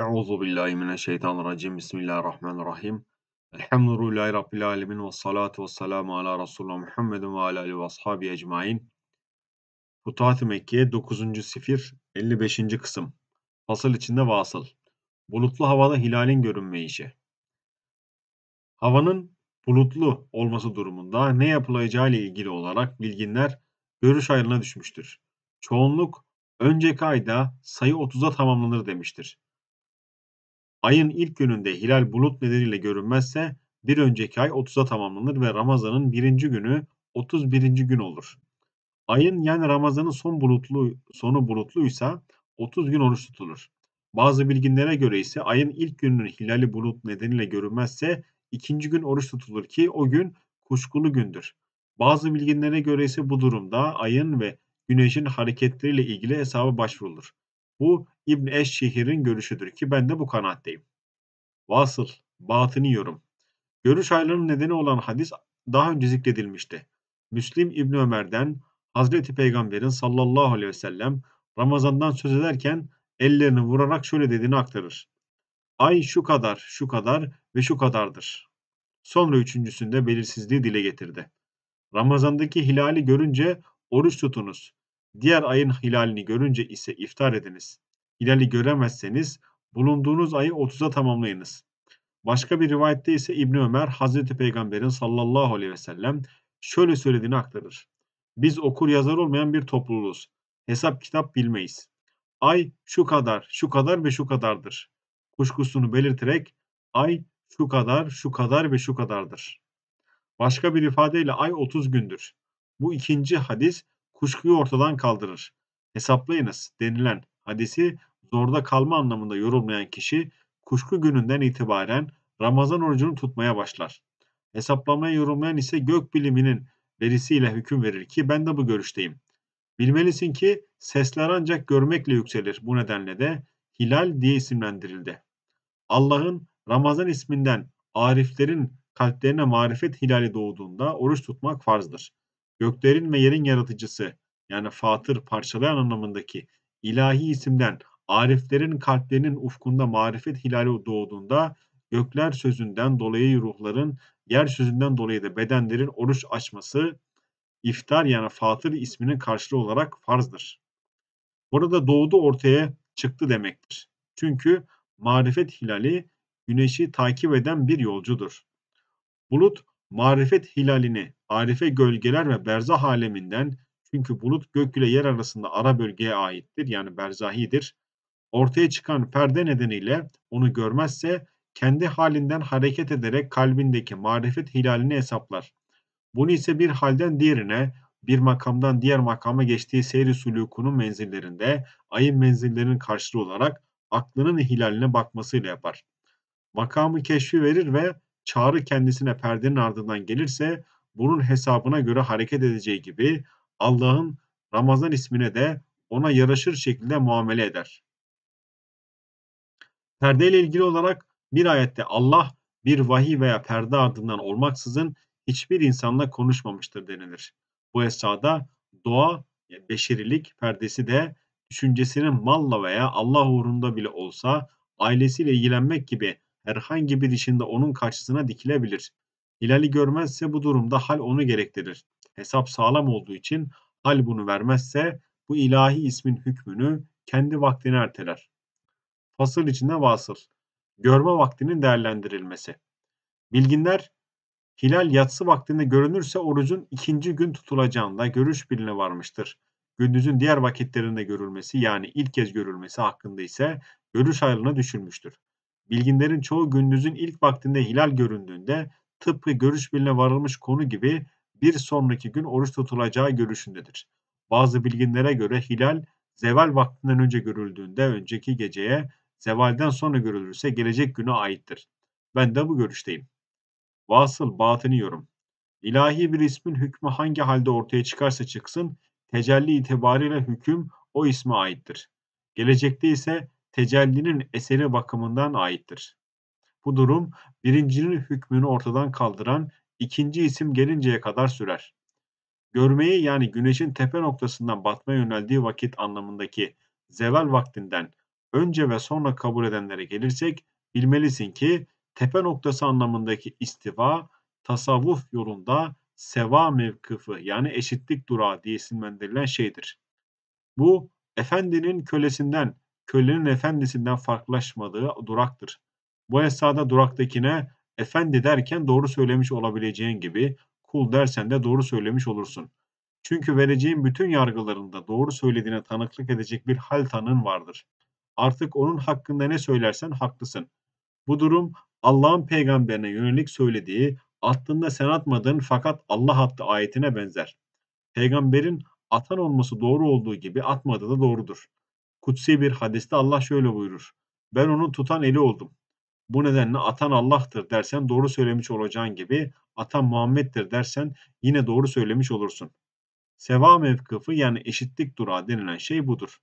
Euzu billahi mineşşeytanirracim. Bismillahirrahmanirrahim. Elhamdülillahi rabbil alamin ve salatu vesselamu ala Resulullah Muhammedin ve ala alihi ve ashabi ecmaîn. Futuhat-ı Mekke 9. sifir 55. kısım. Fasıl içinde vasıl. Bulutlu havada hilalin görünmeyişi. Havanın bulutlu olması durumunda ne yapılacağı ile ilgili olarak bilginler görüş ayrılığına düşmüştür. Çoğunluk önceki ayda sayı 30'a tamamlanır demiştir. Ayın ilk gününde hilal bulut nedeniyle görünmezse bir önceki ay 30'a tamamlanır ve Ramazan'ın birinci günü 31. gün olur. Ayın yani Ramazan'ın son bulutlu sonu bulutluysa 30 gün oruç tutulur. Bazı bilginlere göre ise ayın ilk gününün hilali bulut nedeniyle görünmezse ikinci gün oruç tutulur ki o gün kuşkulu gündür. Bazı bilginlere göre ise bu durumda ayın ve güneşin hareketleriyle ilgili hesaba başvurulur. Bu İbn Eşşehir'in görüşüdür ki ben de bu kanaatteyim. Vasıl, batını yorum. Görüş ayrılığının nedeni olan hadis daha önce zikredilmişti. Müslim İbn Ömer'den Hazreti Peygamber'in sallallahu aleyhi ve sellem Ramazan'dan söz ederken ellerini vurarak şöyle dediğini aktarır. Ay şu kadar, şu kadar ve şu kadardır. Sonra üçüncüsünde belirsizliği dile getirdi. Ramazandaki hilali görünce oruç tutunuz. Diğer ayın hilalini görünce ise iftar ediniz. Hilali göremezseniz bulunduğunuz ayı 30'a tamamlayınız. Başka bir rivayette ise İbni Ömer Hazreti Peygamber'in sallallahu aleyhi ve sellem şöyle söylediğini aktarır. Biz okur yazar olmayan bir topluluğuz. Hesap kitap bilmeyiz. Ay şu kadar, şu kadar ve şu kadardır. Kuşkusunu belirterek ay şu kadar, şu kadar ve şu kadardır. Başka bir ifadeyle ay 30 gündür. Bu ikinci hadis kuşkuyu ortadan kaldırır. Hesaplayınız denilen hadisi zorda kalma anlamında yorumlayan kişi kuşku gününden itibaren Ramazan orucunu tutmaya başlar. Hesaplamayı yorumlayan ise gök biliminin verisiyle hüküm verir ki ben de bu görüşteyim. Bilmelisin ki sesler ancak görmekle yükselir. Bu nedenle de hilal diye isimlendirildi. Allah'ın Ramazan isminden ariflerin kalplerine marifet hilali doğduğunda oruç tutmak farzdır göklerin ve yerin yaratıcısı yani fatır parçalayan anlamındaki ilahi isimden ariflerin kalplerinin ufkunda marifet hilali doğduğunda gökler sözünden dolayı ruhların yer sözünden dolayı da bedenlerin oruç açması iftar yani fatır isminin karşılığı olarak farzdır. Burada doğdu ortaya çıktı demektir. Çünkü marifet hilali güneşi takip eden bir yolcudur. Bulut marifet hilalini arife gölgeler ve berzah aleminden çünkü bulut gök ile yer arasında ara bölgeye aittir yani berzahidir. Ortaya çıkan perde nedeniyle onu görmezse kendi halinden hareket ederek kalbindeki marifet hilalini hesaplar. Bunu ise bir halden diğerine, bir makamdan diğer makama geçtiği seyri sulukunun menzillerinde ayın menzillerinin karşılığı olarak aklının hilaline bakmasıyla yapar. Makamı keşfi verir ve çağrı kendisine perdenin ardından gelirse bunun hesabına göre hareket edeceği gibi Allah'ın Ramazan ismine de ona yaraşır şekilde muamele eder. Perde ile ilgili olarak bir ayette Allah bir vahiy veya perde ardından olmaksızın hiçbir insanla konuşmamıştır denilir. Bu esnada doğa, beşerilik perdesi de düşüncesinin malla veya Allah uğrunda bile olsa ailesiyle ilgilenmek gibi herhangi bir işinde onun karşısına dikilebilir. Hilali görmezse bu durumda hal onu gerektirir. Hesap sağlam olduğu için hal bunu vermezse bu ilahi ismin hükmünü kendi vaktini erteler. Fasıl içinde vasıl. Görme vaktinin değerlendirilmesi. Bilginler Hilal yatsı vaktinde görünürse orucun ikinci gün tutulacağında görüş biline varmıştır. Gündüzün diğer vakitlerinde görülmesi yani ilk kez görülmesi hakkında ise görüş ayrılığına düşülmüştür. Bilginlerin çoğu gündüzün ilk vaktinde hilal göründüğünde tıpkı görüş birliğine varılmış konu gibi bir sonraki gün oruç tutulacağı görüşündedir. Bazı bilginlere göre hilal zeval vaktinden önce görüldüğünde önceki geceye, zevalden sonra görülürse gelecek güne aittir. Ben de bu görüşteyim. Vasıl batını yorum. İlahi bir ismin hükmü hangi halde ortaya çıkarsa çıksın, tecelli itibariyle hüküm o isme aittir. Gelecekte ise tecellinin eseri bakımından aittir. Bu durum birincinin hükmünü ortadan kaldıran ikinci isim gelinceye kadar sürer. Görmeyi yani güneşin tepe noktasından batma yöneldiği vakit anlamındaki zeval vaktinden önce ve sonra kabul edenlere gelirsek bilmelisin ki tepe noktası anlamındaki istiva tasavvuf yolunda seva mevkıfı yani eşitlik durağı diye isimlendirilen şeydir. Bu efendinin kölesinden kölenin efendisinden farklılaşmadığı duraktır. Bu esnada duraktakine efendi derken doğru söylemiş olabileceğin gibi kul dersen de doğru söylemiş olursun. Çünkü vereceğin bütün yargılarında doğru söylediğine tanıklık edecek bir hal tanın vardır. Artık onun hakkında ne söylersen haklısın. Bu durum Allah'ın peygamberine yönelik söylediği attığında sen atmadın fakat Allah attı ayetine benzer. Peygamberin atan olması doğru olduğu gibi atmadığı da doğrudur. Kutsi bir hadiste Allah şöyle buyurur. Ben onun tutan eli oldum. Bu nedenle atan Allah'tır dersen doğru söylemiş olacağın gibi atan Muhammed'dir dersen yine doğru söylemiş olursun. Seva mevkıfı yani eşitlik durağı denilen şey budur.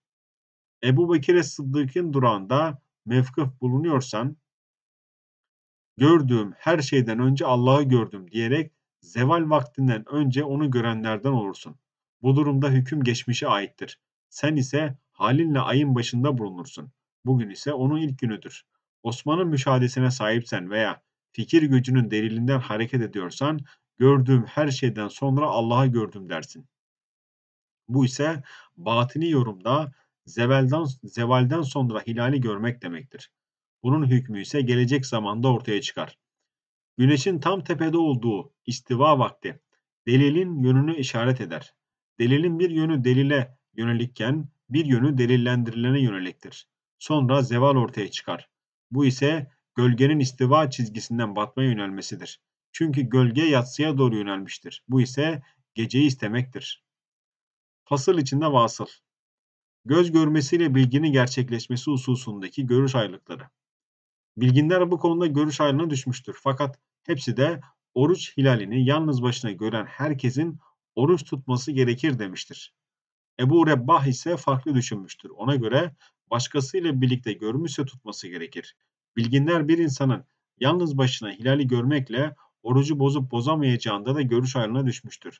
Ebu Bekir'e Sıddık'ın durağında mevkıf bulunuyorsan gördüğüm her şeyden önce Allah'ı gördüm diyerek zeval vaktinden önce onu görenlerden olursun. Bu durumda hüküm geçmişe aittir. Sen ise halinle ayın başında bulunursun. Bugün ise onun ilk günüdür. Osman'ın müşahadesine sahipsen veya fikir gücünün delilinden hareket ediyorsan, gördüğüm her şeyden sonra Allah'a gördüm dersin. Bu ise batini yorumda zevelden, zevalden sonra hilali görmek demektir. Bunun hükmü ise gelecek zamanda ortaya çıkar. Güneşin tam tepede olduğu istiva vakti delilin yönünü işaret eder. Delilin bir yönü delile yönelikken bir yönü delillendirilene yöneliktir. Sonra zeval ortaya çıkar. Bu ise gölgenin istiva çizgisinden batmaya yönelmesidir. Çünkü gölge yatsıya doğru yönelmiştir. Bu ise geceyi istemektir. Fasıl içinde vasıl. Göz görmesiyle bilginin gerçekleşmesi hususundaki görüş ayrılıkları. Bilginler bu konuda görüş ayrılığına düşmüştür. Fakat hepsi de oruç hilalini yalnız başına gören herkesin oruç tutması gerekir demiştir. Ebu Rebbah ise farklı düşünmüştür. Ona göre başkasıyla birlikte görmüşse tutması gerekir. Bilginler bir insanın yalnız başına hilali görmekle orucu bozup bozamayacağında da görüş ayrılığına düşmüştür.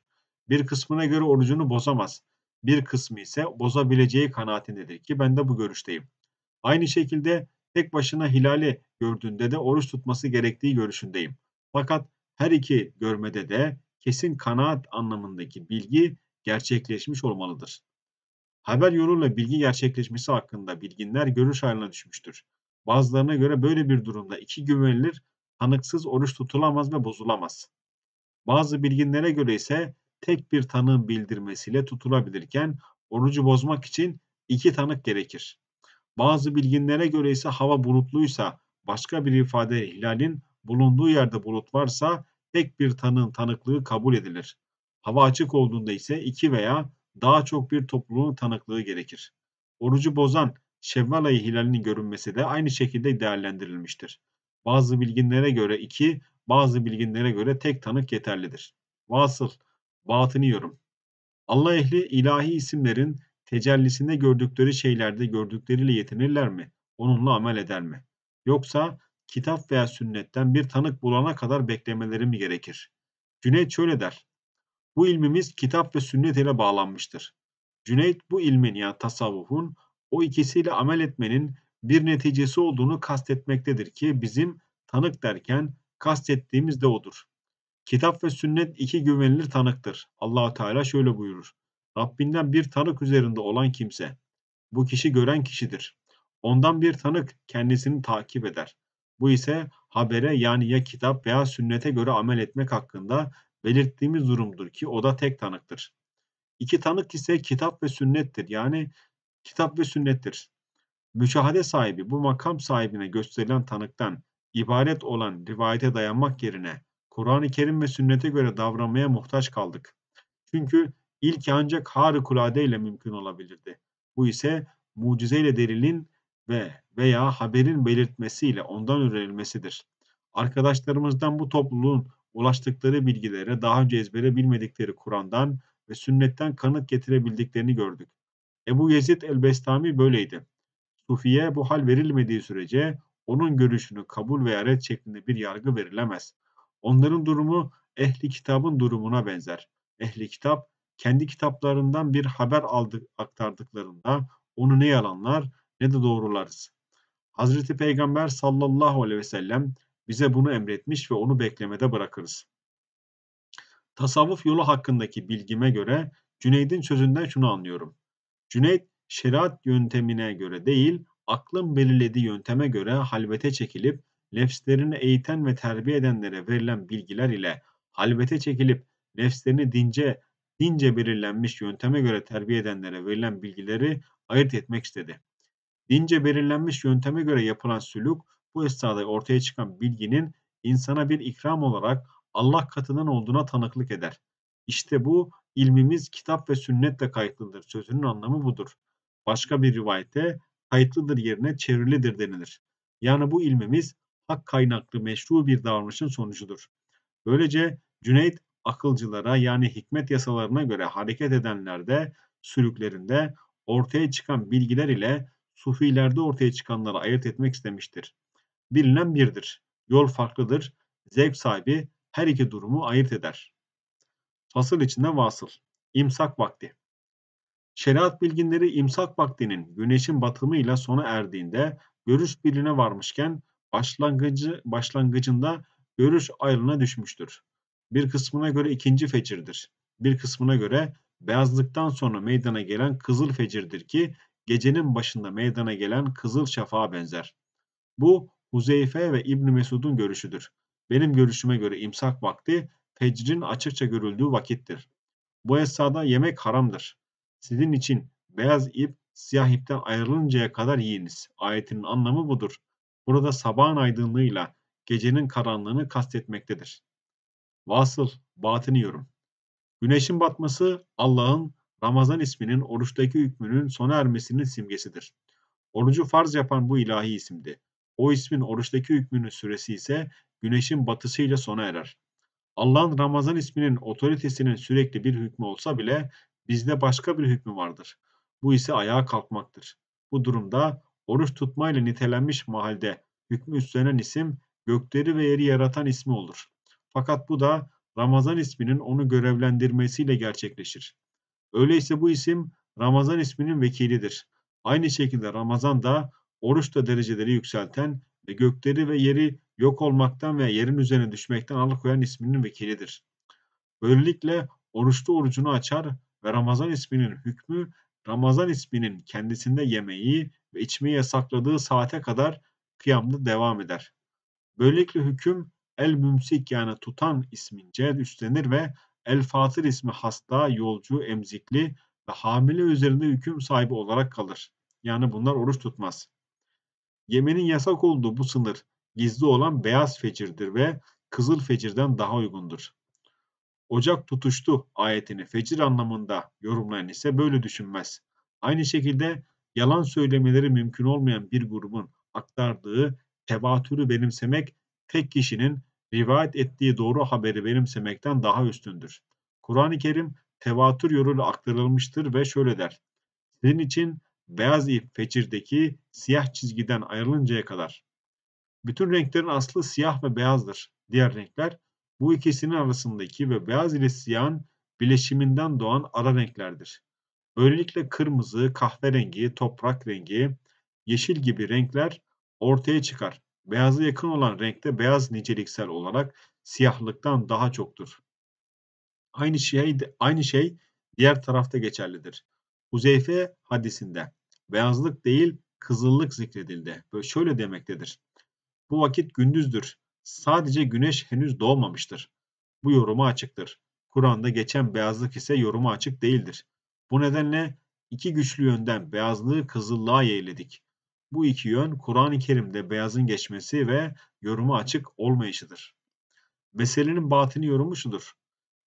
Bir kısmına göre orucunu bozamaz. Bir kısmı ise bozabileceği kanaatindedir ki ben de bu görüşteyim. Aynı şekilde tek başına hilali gördüğünde de oruç tutması gerektiği görüşündeyim. Fakat her iki görmede de kesin kanaat anlamındaki bilgi gerçekleşmiş olmalıdır. Haber yoluyla bilgi gerçekleşmesi hakkında bilginler görüş ayrılığına düşmüştür. Bazılarına göre böyle bir durumda iki güvenilir, tanıksız oruç tutulamaz ve bozulamaz. Bazı bilginlere göre ise tek bir tanığın bildirmesiyle tutulabilirken orucu bozmak için iki tanık gerekir. Bazı bilginlere göre ise hava bulutluysa başka bir ifade Hilal'in bulunduğu yerde bulut varsa tek bir tanığın tanıklığı kabul edilir. Hava açık olduğunda ise iki veya daha çok bir topluluğun tanıklığı gerekir. Orucu bozan Şevval ayı hilalinin görünmesi de aynı şekilde değerlendirilmiştir. Bazı bilginlere göre iki, bazı bilginlere göre tek tanık yeterlidir. Vasıl, batını yorum. Allah ehli ilahi isimlerin tecellisinde gördükleri şeylerde gördükleriyle yetinirler mi? Onunla amel eder mi? Yoksa kitap veya sünnetten bir tanık bulana kadar beklemeleri mi gerekir? Cüneyt şöyle der. Bu ilmimiz kitap ve sünnet ile bağlanmıştır. Cüneyt bu ilmin yani tasavvufun o ikisiyle amel etmenin bir neticesi olduğunu kastetmektedir ki bizim tanık derken kastettiğimiz de odur. Kitap ve sünnet iki güvenilir tanıktır. Allahu Teala şöyle buyurur. Rabbinden bir tanık üzerinde olan kimse. Bu kişi gören kişidir. Ondan bir tanık kendisini takip eder. Bu ise habere yani ya kitap veya sünnete göre amel etmek hakkında belirttiğimiz durumdur ki o da tek tanıktır. İki tanık ise kitap ve sünnettir. Yani kitap ve sünnettir. Müşahade sahibi bu makam sahibine gösterilen tanıktan ibaret olan rivayete dayanmak yerine Kur'an-ı Kerim ve sünnete göre davranmaya muhtaç kaldık. Çünkü ilk ancak harikulade ile mümkün olabilirdi. Bu ise mucizeyle delilin ve veya haberin belirtmesiyle ondan öğrenilmesidir. Arkadaşlarımızdan bu topluluğun ulaştıkları bilgilere daha önce ezbere bilmedikleri Kur'an'dan ve sünnetten kanıt getirebildiklerini gördük. Ebu Yezid el-Bestami böyleydi. Sufiye bu hal verilmediği sürece onun görüşünü kabul veya red şeklinde bir yargı verilemez. Onların durumu ehli kitabın durumuna benzer. Ehli kitap kendi kitaplarından bir haber aldı aktardıklarında onu ne yalanlar ne de doğrularız. Hazreti Peygamber sallallahu aleyhi ve sellem bize bunu emretmiş ve onu beklemede bırakırız. Tasavvuf yolu hakkındaki bilgime göre Cüneyd'in sözünden şunu anlıyorum. Cüneyd şeriat yöntemine göre değil, aklın belirlediği yönteme göre halvete çekilip nefslerini eğiten ve terbiye edenlere verilen bilgiler ile halvete çekilip nefslerini dince dince belirlenmiş yönteme göre terbiye edenlere verilen bilgileri ayırt etmek istedi. Dince belirlenmiş yönteme göre yapılan sülük bu esnada ortaya çıkan bilginin insana bir ikram olarak Allah katından olduğuna tanıklık eder. İşte bu ilmimiz kitap ve sünnetle kayıtlıdır. Sözünün anlamı budur. Başka bir rivayette kayıtlıdır yerine çevrilidir denilir. Yani bu ilmimiz hak kaynaklı meşru bir davranışın sonucudur. Böylece Cüneyt akılcılara yani hikmet yasalarına göre hareket edenlerde, sürüklerinde ortaya çıkan bilgiler ile sufilerde ortaya çıkanları ayırt etmek istemiştir bilinen birdir. Yol farklıdır. Zevk sahibi her iki durumu ayırt eder. Fasıl içinde vasıl. İmsak vakti. Şeriat bilginleri imsak vaktinin güneşin batımıyla sona erdiğinde görüş birliğine varmışken başlangıcı, başlangıcında görüş ayrılığına düşmüştür. Bir kısmına göre ikinci fecirdir. Bir kısmına göre beyazlıktan sonra meydana gelen kızıl fecirdir ki gecenin başında meydana gelen kızıl şafağa benzer. Bu Huzeyfe ve İbn Mesud'un görüşüdür. Benim görüşüme göre imsak vakti fecrin açıkça görüldüğü vakittir. Bu esnada yemek haramdır. Sizin için beyaz ip siyah ipten ayrılıncaya kadar yiyiniz. Ayetinin anlamı budur. Burada sabahın aydınlığıyla gecenin karanlığını kastetmektedir. Vasıl, batini yorum. Güneşin batması Allah'ın Ramazan isminin oruçtaki hükmünün sona ermesinin simgesidir. Orucu farz yapan bu ilahi isimdi. O ismin oruçtaki hükmünün süresi ise güneşin batısıyla sona erer. Allah'ın Ramazan isminin otoritesinin sürekli bir hükmü olsa bile bizde başka bir hükmü vardır. Bu ise ayağa kalkmaktır. Bu durumda oruç tutmayla nitelenmiş mahalde hükmü üstlenen isim gökleri ve yeri yaratan ismi olur. Fakat bu da Ramazan isminin onu görevlendirmesiyle gerçekleşir. Öyleyse bu isim Ramazan isminin vekilidir. Aynı şekilde Ramazan da oruçla dereceleri yükselten ve gökleri ve yeri yok olmaktan ve yerin üzerine düşmekten alıkoyan isminin vekilidir. Böylelikle oruçlu orucunu açar ve Ramazan isminin hükmü Ramazan isminin kendisinde yemeği ve içmeyi yasakladığı saate kadar kıyamda devam eder. Böylelikle hüküm El Mümsik yani tutan ismince üstlenir ve El Fatır ismi hasta, yolcu, emzikli ve hamile üzerinde hüküm sahibi olarak kalır. Yani bunlar oruç tutmaz. Yemenin yasak olduğu bu sınır gizli olan beyaz fecirdir ve kızıl fecirden daha uygundur. Ocak tutuştu ayetini fecir anlamında yorumlayan ise böyle düşünmez. Aynı şekilde yalan söylemeleri mümkün olmayan bir grubun aktardığı tevatürü benimsemek tek kişinin rivayet ettiği doğru haberi benimsemekten daha üstündür. Kur'an-ı Kerim tevatür yoluyla aktarılmıştır ve şöyle der. Sizin için beyaz ip fecirdeki siyah çizgiden ayrılıncaya kadar. Bütün renklerin aslı siyah ve beyazdır. Diğer renkler bu ikisinin arasındaki ve beyaz ile siyahın bileşiminden doğan ara renklerdir. Böylelikle kırmızı, kahverengi, toprak rengi, yeşil gibi renkler ortaya çıkar. Beyaza yakın olan renkte beyaz niceliksel olarak siyahlıktan daha çoktur. Aynı şey, aynı şey diğer tarafta geçerlidir. Huzeyfe hadisinde beyazlık değil kızıllık zikredildi. Böyle şöyle demektedir. Bu vakit gündüzdür. Sadece güneş henüz doğmamıştır. Bu yorumu açıktır. Kur'an'da geçen beyazlık ise yorumu açık değildir. Bu nedenle iki güçlü yönden beyazlığı kızıllığa yeğledik. Bu iki yön Kur'an-ı Kerim'de beyazın geçmesi ve yorumu açık olmayışıdır. Meselenin batini yorumu şudur.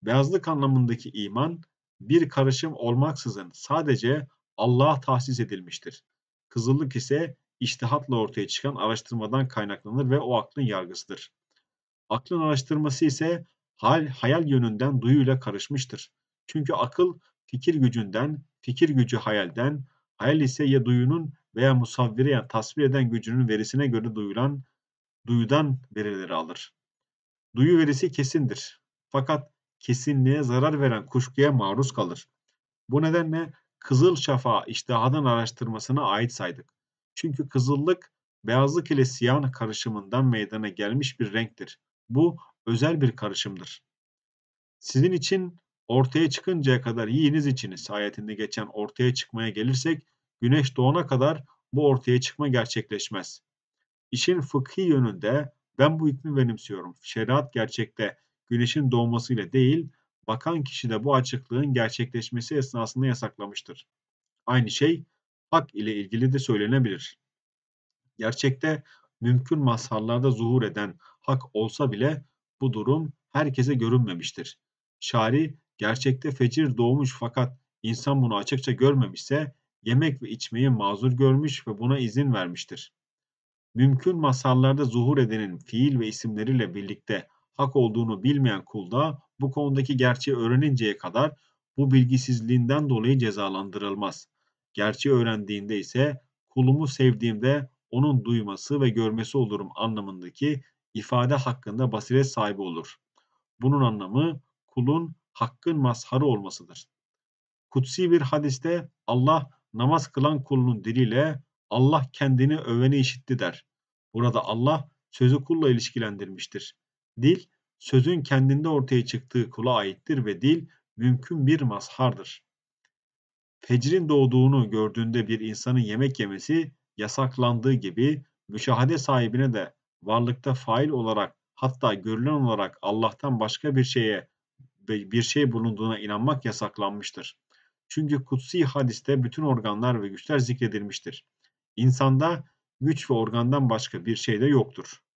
Beyazlık anlamındaki iman bir karışım olmaksızın sadece Allah'a tahsis edilmiştir. Kızıllık ise iştihatla ortaya çıkan araştırmadan kaynaklanır ve o aklın yargısıdır. Aklın araştırması ise hal, hayal yönünden duyuyla karışmıştır. Çünkü akıl fikir gücünden, fikir gücü hayalden, hayal ise ya duyunun veya musavvire yani tasvir eden gücünün verisine göre duyulan duyudan verileri alır. Duyu verisi kesindir. Fakat kesinliğe zarar veren kuşkuya maruz kalır. Bu nedenle Kızıl Şafa iştahının araştırmasına ait saydık. Çünkü kızıllık beyazlık ile siyahın karışımından meydana gelmiş bir renktir. Bu özel bir karışımdır. Sizin için ortaya çıkıncaya kadar yiyiniz içiniz ayetinde geçen ortaya çıkmaya gelirsek güneş doğana kadar bu ortaya çıkma gerçekleşmez. İşin fıkhi yönünde ben bu hükmü benimsiyorum. Şeriat gerçekte güneşin doğmasıyla değil bakan kişi de bu açıklığın gerçekleşmesi esnasında yasaklamıştır. Aynı şey hak ile ilgili de söylenebilir. Gerçekte mümkün mazharlarda zuhur eden hak olsa bile bu durum herkese görünmemiştir. Şari gerçekte fecir doğmuş fakat insan bunu açıkça görmemişse yemek ve içmeyi mazur görmüş ve buna izin vermiştir. Mümkün masallarda zuhur edenin fiil ve isimleriyle birlikte hak olduğunu bilmeyen kulda bu konudaki gerçeği öğreninceye kadar bu bilgisizliğinden dolayı cezalandırılmaz. Gerçeği öğrendiğinde ise kulumu sevdiğimde onun duyması ve görmesi olurum anlamındaki ifade hakkında basiret sahibi olur. Bunun anlamı kulun hakkın mazharı olmasıdır. Kutsi bir hadiste Allah namaz kılan kulunun diliyle Allah kendini öveni işitti der. Burada Allah sözü kulla ilişkilendirmiştir. Dil sözün kendinde ortaya çıktığı kula aittir ve dil mümkün bir mazhardır. Fecrin doğduğunu gördüğünde bir insanın yemek yemesi yasaklandığı gibi müşahede sahibine de varlıkta fail olarak hatta görülen olarak Allah'tan başka bir şeye bir şey bulunduğuna inanmak yasaklanmıştır. Çünkü kutsi hadiste bütün organlar ve güçler zikredilmiştir. İnsanda güç ve organdan başka bir şey de yoktur.